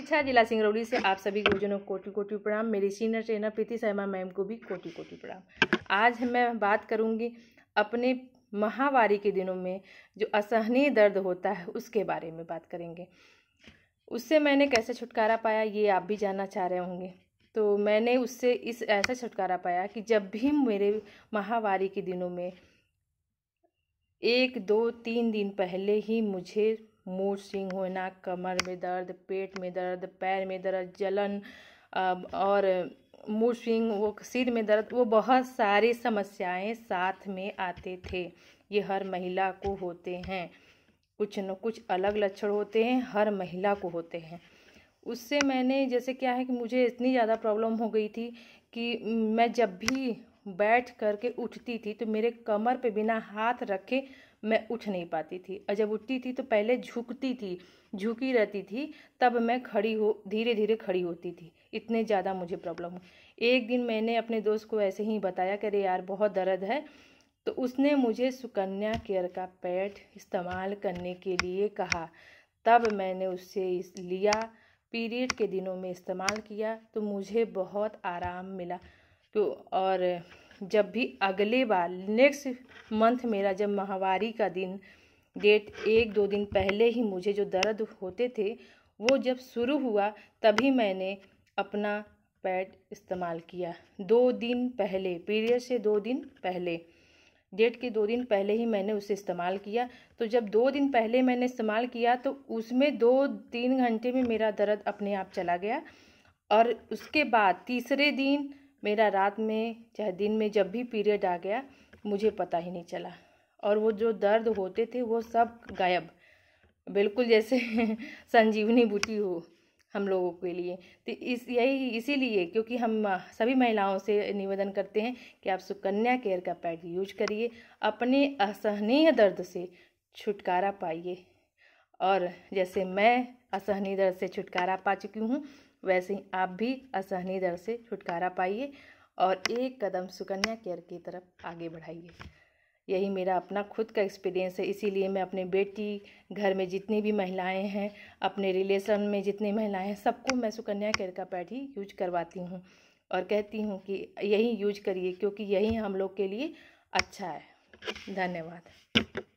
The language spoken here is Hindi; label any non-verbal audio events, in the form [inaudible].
शिक्षा जिला सिंगरौली से आप सभी गुरुजनों को कोटि कोटि प्रणाम मेरी senior trainer Preeti Sharma ma'am को भी कोटि कोटि प्रणाम आज मैं बात करूंगी अपने महावारी के दिनों में जो असहनीय दर्द होता है उसके बारे में बात करेंगे उससे मैंने कैसे छुटकारा पाया ये आप भी जानना चाह रहे होंगे तो मैंने उससे इस ऐसा छुटकारा पाया कि जब भी मेरे महावारी के दिनों में एक दो तीन दिन पहले ही मुझे मूड स्विंग होना कमर में दर्द पेट में दर्द पैर में दर्द जलन और मूड स्विंग वो सिर में दर्द वो बहुत सारी समस्याएं साथ में आते थे ये हर महिला को होते हैं कुछ न कुछ अलग लक्षण होते हैं हर महिला को होते हैं उससे मैंने जैसे क्या है कि मुझे इतनी ज़्यादा प्रॉब्लम हो गई थी कि मैं जब भी बैठ करके उठती थी तो मेरे कमर पे बिना हाथ रखे मैं उठ नहीं पाती थी और जब उठती थी तो पहले झुकती थी झुकी रहती थी तब मैं खड़ी हो धीरे धीरे खड़ी होती थी इतने ज़्यादा मुझे प्रॉब्लम हुई एक दिन मैंने अपने दोस्त को ऐसे ही बताया कि अरे यार बहुत दर्द है तो उसने मुझे सुकन्या केयर का पैड इस्तेमाल करने के लिए कहा तब मैंने उससे इस लिया पीरियड के दिनों में इस्तेमाल किया तो मुझे बहुत आराम मिला तो और जब भी अगले बार नेक्स्ट मंथ मेरा जब माहवारी का दिन डेट एक दो दिन पहले ही मुझे जो दर्द होते थे वो जब शुरू हुआ तभी मैंने अपना पैड इस्तेमाल किया दो दिन पहले पीरियड से दो दिन पहले डेट के दो दिन पहले ही मैंने उसे इस्तेमाल किया तो जब दो दिन पहले मैंने इस्तेमाल किया तो उसमें दो तीन घंटे में मेरा दर्द अपने आप चला गया और उसके बाद तीसरे दिन मेरा रात में चाहे दिन में जब भी पीरियड आ गया मुझे पता ही नहीं चला और वो जो दर्द होते थे वो सब गायब बिल्कुल जैसे [laughs] संजीवनी बूटी हो हम लोगों के लिए तो इस यही इसीलिए क्योंकि हम सभी महिलाओं से निवेदन करते हैं कि आप सुकन्या केयर का पैड यूज करिए अपने असहनीय दर्द से छुटकारा पाइए और जैसे मैं असहनी दर्द से छुटकारा पा चुकी हूँ वैसे ही आप भी असहनी दर्द से छुटकारा पाइए और एक कदम सुकन्या केयर की तरफ आगे बढ़ाइए यही मेरा अपना खुद का एक्सपीरियंस है इसीलिए मैं अपने बेटी घर में जितनी भी महिलाएं हैं अपने रिलेशन में जितनी महिलाएं हैं सबको मैं सुकन्या केयर का पैड ही यूज करवाती हूँ और कहती हूँ कि यही यूज करिए क्योंकि यही हम लोग के लिए अच्छा है धन्यवाद